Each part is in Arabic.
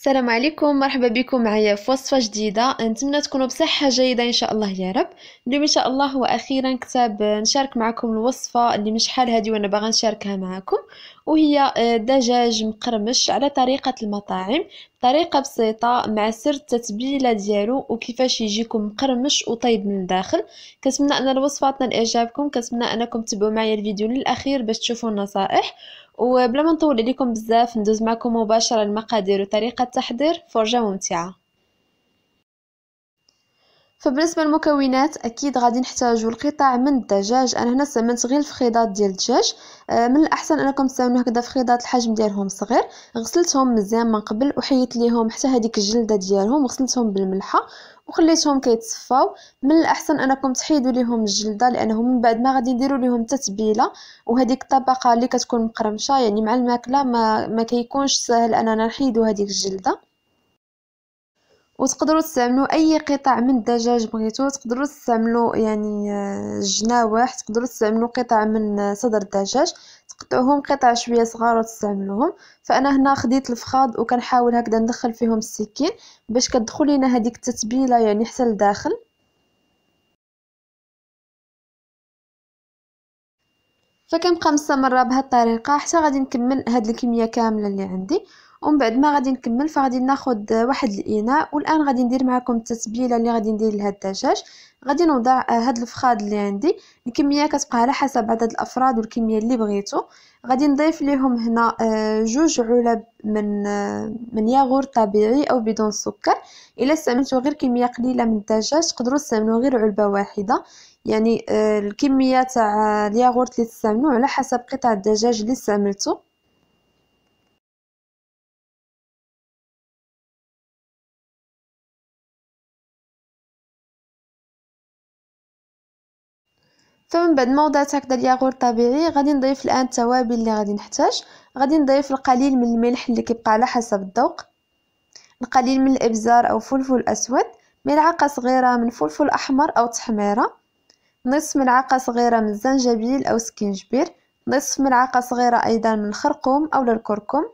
السلام عليكم مرحبا بكم معايا في وصفه جديده نتمنى تكونوا بصحه جيده ان شاء الله يا رب اليوم ان شاء الله واخيرا كتاب نشارك معكم الوصفه اللي مش شحال هذه وانا باغا نشاركها معكم وهي آه، دجاج مقرمش على طريقه المطاعم طريقه بسيطه مع سر التتبيله ديالو وكيفاش يجيكم مقرمش وطيب من الداخل كنتمنى ان الوصفه تنال اعجابكم كنتمنى انكم تبعوا معايا الفيديو للاخير باش تشوفوا النصائح وبلا ما نطول عليكم بزاف ندوز معكم مباشره المقادير وطريقه التحضير فرجه ممتعه فبالنسبه للمكونات اكيد غادي نحتاجوا القطع من الدجاج انا هنا استعملت غير الفخيضات ديال الدجاج آه، من الاحسن انكم تستعملوا هكذا فخيضات الحجم ديالهم صغير غسلتهم مزيان من قبل وحيت ليهم حتى هذيك الجلده ديالهم وغسلتهم بالملحه وخليتهم كيتصفاو من الاحسن انكم تحيدوا ليهم الجلده لانهم من بعد ما غادي نديروا ليهم تتبيله وهذيك الطبقه اللي كتكون مقرمشه يعني مع الماكله ما, ما كيكونش سهل اننا نحيدوا هذيك الجلده وتقدروا تستعملوا اي قطع من الدجاج بغيتو تقدروا تستعملوا يعني آه، جناوح تقدروا تستعملوا قطع من آه، صدر الدجاج تقطعوهم قطع شويه صغار وتستعملوهم فانا هنا خديت الفخاض وكنحاول هكذا ندخل فيهم السكين باش كتدخل لينا هذيك التتبيله يعني حتى لداخل فكنبقى مستمره بهذه الطريقه حتى غادي نكمل هذه الكميه كامله اللي عندي ومن بعد ما غادي نكمل فغادي ناخد واحد الاناء والان غادي ندير معكم التتبيله اللي غادي ندير لها الدجاج غادي نوضع آه، هاد الفخاد اللي عندي الكميه كتبقى على حسب عدد الافراد والكميه اللي بغيتو غادي نضيف ليهم هنا آه، جوج علب من آه، من ياغور طبيعي او بدون سكر الا استعملتو غير كميه قليله من الدجاج تقدروا تستعملوا غير علبه واحده يعني الكميه تاع الياغورت اللي تستعملوه على حسب قطع الدجاج اللي استعملتو فمن بعد ما وضعت هكذا ياغور طبيعي غادي نضيف الان التوابل اللي غادي نحتاج غادي نضيف القليل من الملح اللي كيبقى على حسب الذوق القليل من الابزار او فلفل اسود ملعقه صغيره من فلفل احمر او تحميره نصف ملعقه صغيره من الزنجبيل او سكينجبير نصف ملعقه صغيره ايضا من الخرقوم او الكركم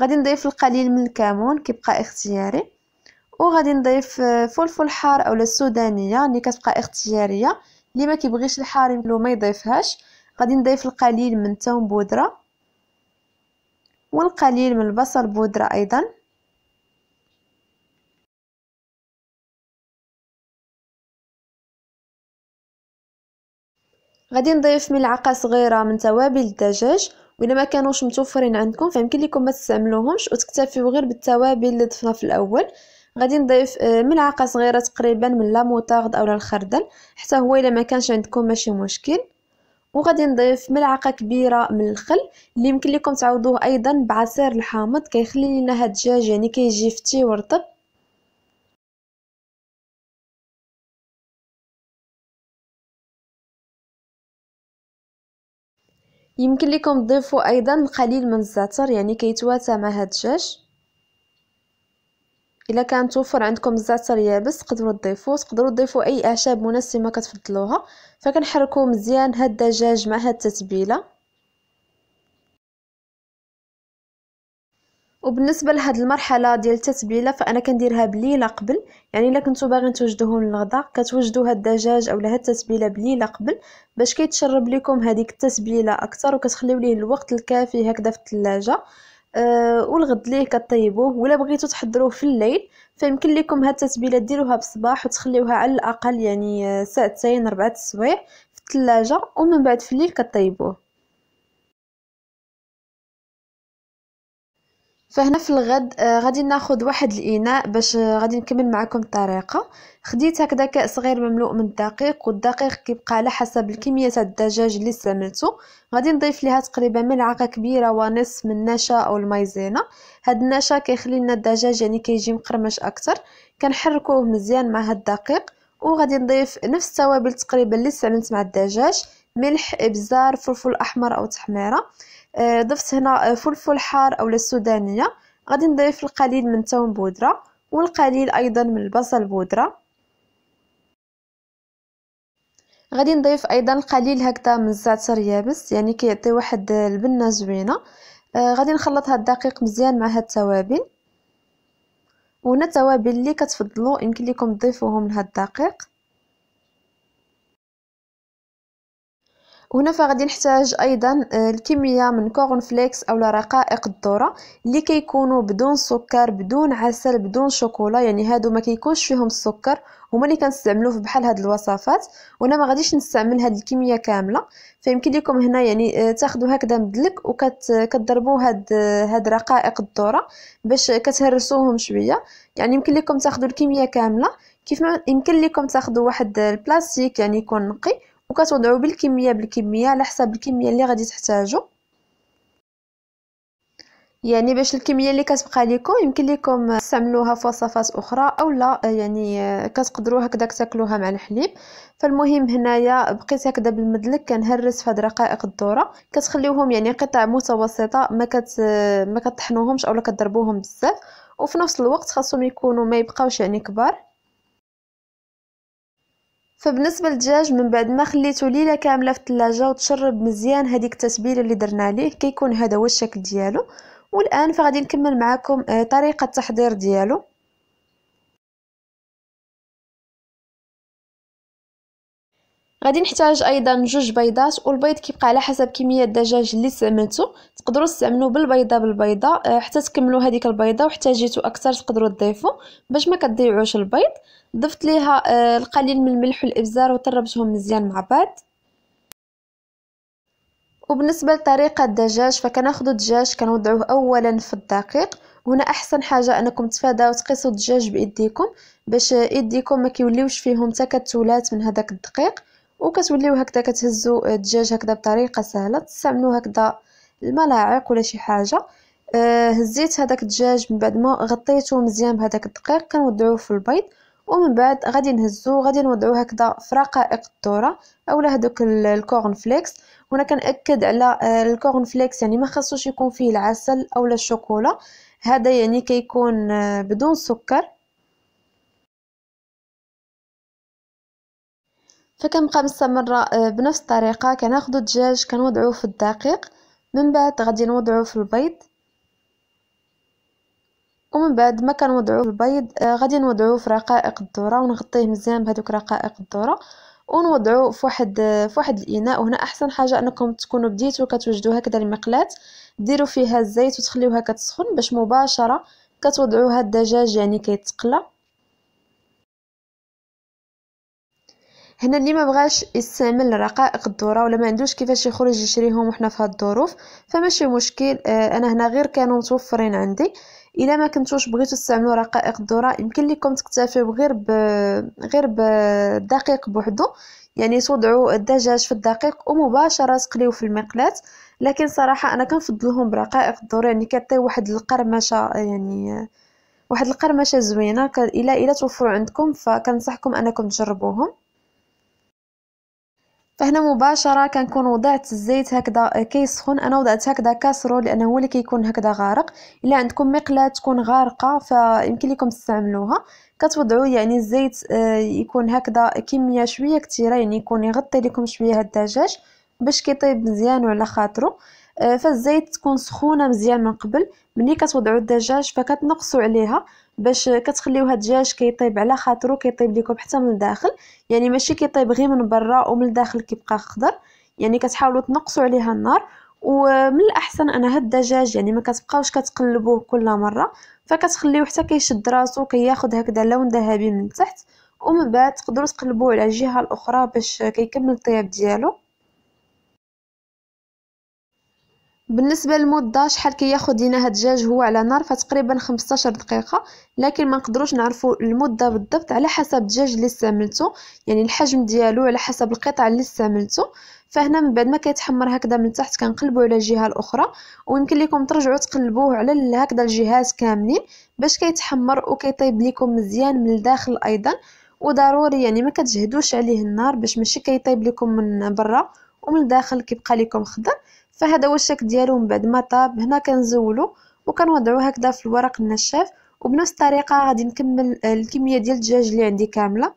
غادي نضيف القليل من الكمون كيبقى اختياري وغادي نضيف فلفل حار اولا السودانيه اللي كتبقى اختياريه اللي ما كيبغيش الحار لو ما يضيفهاش غادي نضيف القليل من الثوم بودره والقليل من البصل بودره ايضا غادي نضيف ملعقه صغيره من توابل الدجاج وإلا ما كانوش متوفرين عندكم فيمكن لكم ما تستعملوهمش وتكتفيو غير بالتوابل اللي ضفنا في الاول غادي نضيف آه، ملعقه صغيره تقريبا من لا موتارد اولا الخردل حتى هو الا ما كانش عندكم ماشي مشكل وغادي نضيف ملعقه كبيره من الخل اللي يمكن لكم تعوضوه ايضا بعصير الحامض كيخلي لنا هاد الدجاج يعني كيجي فتي ورطب يمكن لكم تضيفوا ايضا القليل من الزعتر يعني كيتواتى مع هاد الدجاج الا كان توفر عندكم الزعتر يابس تقدروا تضيفوه تقدروا تضيفوا اي اعشاب منسمه كتفضلوها فكنحركوا مزيان هاد الدجاج مع هاد التتبيله وبالنسبه لهاد المرحله ديال التتبيله فانا كنديرها بليله قبل يعني الا كنتو باغيين توجدوه للغدا كتوجدوا هاد الدجاج اولا هاد التتبيله بليله قبل باش كيتشرب لكم هذيك التتبيله اكثر وكتخليو ليه الوقت الكافي هكذا في الثلاجه أه والغد ليه كطيبوه ولا بغيتو تحضروه في الليل فيمكن لكم هاد التتبيله ديروها الصباح وتخليوها على الاقل يعني آه، ساعتين ربعة السوايع في الثلاجه ومن بعد في الليل كطيبوه فهنا في الغد آه، غادي ناخذ واحد الاناء باش آه، غادي نكمل معكم الطريقه خديت هكذا كاس صغير مملوء من الدقيق والدقيق كيبقى على حسب الكميه تاع الدجاج اللي استعملتو غادي نضيف ليها تقريبا ملعقه كبيره ونصف من النشا او المايزينا هاد النشا كيخلي لنا الدجاج يعني كيجي مقرمش اكثر كنحركوه مزيان مع هاد الدقيق وغادي نضيف نفس التوابل تقريبا اللي استعملت مع الدجاج ملح ابزار فلفل احمر او تحميره آه، ضفت هنا آه، فلفل حار اولا السودانيه غادي نضيف القليل من توم بودره والقليل ايضا من البصل بودره غادي نضيف ايضا القليل هكذا من الزعتر يابس يعني كيعطي واحد آه، البنه زوينه آه غادي نخلط هاد الدقيق مزيان مع هاد التوابل وهنا التوابل اللي كتفضلوا يمكن لكم تضيفوهم لهاد الدقيق هنا فغادي نحتاج ايضا آه، الكميه من كورن فليكس اولا رقائق الذره اللي كيكونوا بدون سكر بدون عسل بدون شوكولا يعني هادو ما كيكونش فيهم السكر هما اللي كنستعملوه في بحال هاد الوصفات وانا ما غاديش نستعمل هاد الكميه كامله فيمكن لكم هنا يعني آه، تاخذوا هكذا مدلك وكتضربوا هاد آه، هاد رقائق الذره باش كتهرسوهم شويه يعني يمكن لكم تاخذوا الكميه كامله كيف ما يمكن لكم تاخذوا واحد البلاستيك يعني يكون نقي وكتوضعوا بالكميه بالكميه على حساب الكميه اللي غادي تحتاجوا يعني باش الكميه اللي كتبقى لكم يمكن لكم تستعملوها في وصفات اخرى اولا يعني كتقدروا هكذا تاكلوها مع الحليب فالمهم هنايا بقيت هكذا بالمدلك كنهرس في هاد رقائق الذره كتخليوهم يعني قطع متوسطه ما كت ما كتطحنوهمش اولا كضربوهم بزاف وفي نفس الوقت خاصهم يكونوا ما يبقاوش يعني كبار فبالنسبه للدجاج من بعد ما خليته ليله كامله في الثلاجه وتشرب مزيان هذيك التتبيله اللي درنا ليه كيكون هذا هو الشكل ديالو والان فغادي نكمل معكم آه، طريقه التحضير ديالو غادي نحتاج ايضا جوج بيضات والبيض كيبقى على حسب كميه الدجاج اللي استعملتو تقدروا تستعملوا بالبيضه بالبيضه آه، حتى تكملوا هذيك البيضه وحتى جيتو اكثر تقدروا تضيفوا باش ما كتضيعوش البيض ضفت ليها آه، القليل من الملح والابزار وطربتهم مزيان مع بعض وبالنسبه لطريقه الدجاج فكناخذوا الدجاج كنوضعوه اولا في الدقيق هنا احسن حاجه انكم تفاداو تقيسوا الدجاج بايديكم باش ايديكم ما كيوليوش فيهم تكتلات من هذاك الدقيق وكتوليو هكذا كتهزوا الدجاج هكذا بطريقه سهله تستعملوا هكذا الملاعق ولا شي حاجه آه، هزيت هذاك الدجاج من بعد ما غطيته مزيان بهذاك الدقيق كنوضعوه في البيض ومن بعد غادي نهزو غادي نوضعو هكذا في رقائق الدوره اولا هذوك الكورن فليكس هنا كنأكد على آه، الكورن فليكس يعني ما خصوش يكون فيه العسل اولا الشوكولا هذا يعني كيكون آه، بدون سكر فكنبقى مستمره آه، بنفس الطريقه كناخذ الدجاج كنوضعوه في الدقيق من بعد غادي نوضعوه في البيض ومن بعد ما كنوضعوه البيض آه، غادي نوضعوه في رقائق الذره ونغطيه مزيان بهذوك رقائق الذره ونوضعوه في واحد آه، في واحد الاناء وهنا احسن حاجه انكم تكونوا بديتوا كتوجدوا هكذا المقلاه ديروا فيها الزيت وتخليوها كتسخن باش مباشره كتوضعوها الدجاج يعني كيتقلى هنا اللي ما بغاش يستعمل رقائق الذره ولا ما عندوش كيفاش يخرج يشريهم وحنا في هاد الظروف فماشي مشكل آه، انا هنا غير كانوا متوفرين عندي الا ما كنتوش بغيتو تستعملوا رقائق الذره يمكن لكم تكتفيو غير ب غير بالدقيق بوحدو يعني توضعوا الدجاج في الدقيق ومباشره تقليو في المقلاة لكن صراحه انا كنفضلهم برقائق الذره يعني كتعطي واحد القرمشه يعني واحد القرمشه زوينه الا الا توفروا عندكم فكنصحكم انكم تجربوهم فهنا مباشره كنكون وضعت الزيت هكذا آه، كيسخن انا وضعت هكذا كاسرول لانه هو اللي كيكون هكذا غارق الا عندكم مقله تكون غارقه فيمكن لكم تستعملوها كتوضعوا يعني الزيت آه، يكون هكذا كميه شويه كثيره يعني يكون يغطي لكم شويه هاد الدجاج باش كيطيب مزيان وعلى خاطرو آه، فالزيت تكون سخونه مزيان من قبل ملي كتوضعوا الدجاج فكتنقصوا عليها باش كتخليو هاد الدجاج كيطيب على خاطرو كيطيب ليكم حتى من الداخل يعني ماشي كيطيب غير من برا ومن الداخل كيبقى خضر يعني كتحاولوا تنقصوا عليها النار ومن الاحسن انا هاد الدجاج يعني ما كتبقاوش كتقلبوه كل مره فكتخليوه حتى كيشد راسو كياخذ هكذا لون ذهبي من تحت ومن بعد تقدروا تقلبوه على الجهه الاخرى باش كيكمل الطياب ديالو بالنسبه للمده شحال كياخد لينا هاد الدجاج هو على نار فتقريبا 15 دقيقه لكن ما نقدروش نعرفوا المده بالضبط على حسب الدجاج اللي استعملته يعني الحجم ديالو على حسب القطع اللي استعملته فهنا من بعد ما كيتحمر هكذا من تحت كنقلبوا على الجهه الاخرى ويمكن لكم ترجعوا تقلبوه على هكذا الجهات كاملين باش كيتحمر وكيطيب لكم مزيان من الداخل ايضا وضروري يعني ما كتجهدوش عليه النار باش ماشي كيطيب لكم من برا ومن الداخل كيبقى لكم خضر فهذا هو الشكل ديالو من بعد ما طاب هنا كنزولو وكنوضعو هكذا في الورق النشاف وبنفس الطريقه غادي نكمل الكميه ديال الدجاج اللي عندي كامله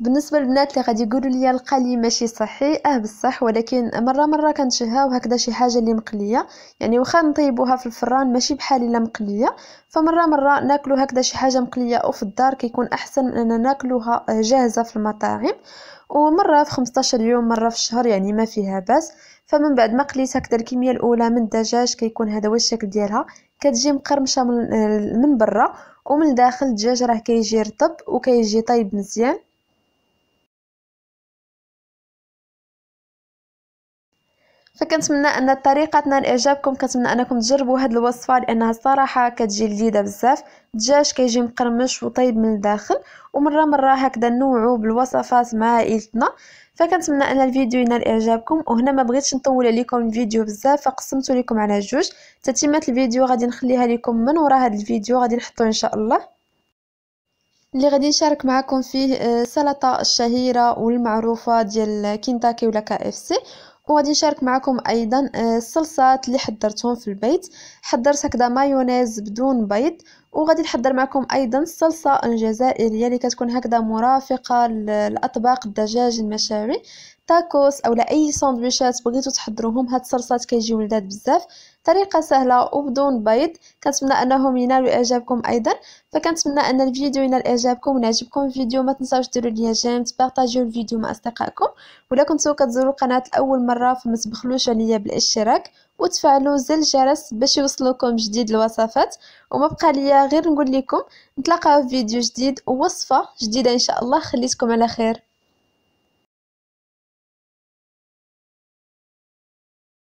بالنسبه للبنات اللي غادي يقولوا لي القلي ماشي صحي اه بصح ولكن مره مره كنشهاو وهكذا شي حاجه اللي مقليه يعني واخا نطيبوها في الفران ماشي بحال الا مقليه فمره مره ناكلو هكذا شي حاجه مقليه او في الدار كيكون احسن من اننا ناكلوها اه، جاهزه في المطاعم ومره في 15 يوم مره في الشهر يعني ما فيها باس فمن بعد ما قليت هكذا الكميه الاولى من الدجاج كيكون هذا هو الشكل ديالها كتجي مقرمشه من, اه، من برا ومن الداخل الدجاج راه كيجي رطب وكيجي طايب مزيان فكنتمنى ان طريقتنا لاعجابكم كنتمنى انكم تجربوا هذه الوصفه لانها الصراحه كتجي لذيذه بزاف الدجاج كيجي مقرمش وطيب من الداخل ومره مره هكذا نوعوا بالوصفات مع عائلتنا فكنتمنى ان الفيديو ينال اعجابكم وهنا ما بغيتش نطول عليكم الفيديو بزاف فقسمته لكم على جوج تتمه الفيديو غادي نخليها لكم من وراء هذا الفيديو غادي نحطه ان شاء الله اللي غادي نشارك معكم فيه السلطه آه، الشهيره والمعروفه ديال كنتاكي ولا كي اف سي وغادي نشارك معكم ايضا آه، الصلصات اللي حضرتهم في البيت حضرت هكذا مايونيز بدون بيض وغادي نحضر معكم ايضا الصلصه الجزائريه اللي كتكون هكذا مرافقه لاطباق الدجاج المشاوي تاكوس اولا اي ساندويشات بغيتو تحضروهم هاد الصلصات كيجيو لذات بزاف طريقة سهلة وبدون بيض كنتمنى انهم ينالوا اعجابكم ايضا فكنتمنى ان الفيديو ينال اعجابكم ونعجبكم الفيديو ما تنساوش ديروا ليا جيم تبارطاجيو الفيديو مع اصدقائكم ولا كنتو كتزوروا القناه لاول مره فما تبخلوش عليا بالاشتراك وتفعلوا زر الجرس باش يوصلوكم جديد الوصفات وما بقى ليا غير نقول لكم نتلاقاو في فيديو جديد ووصفه جديده ان شاء الله خليتكم على خير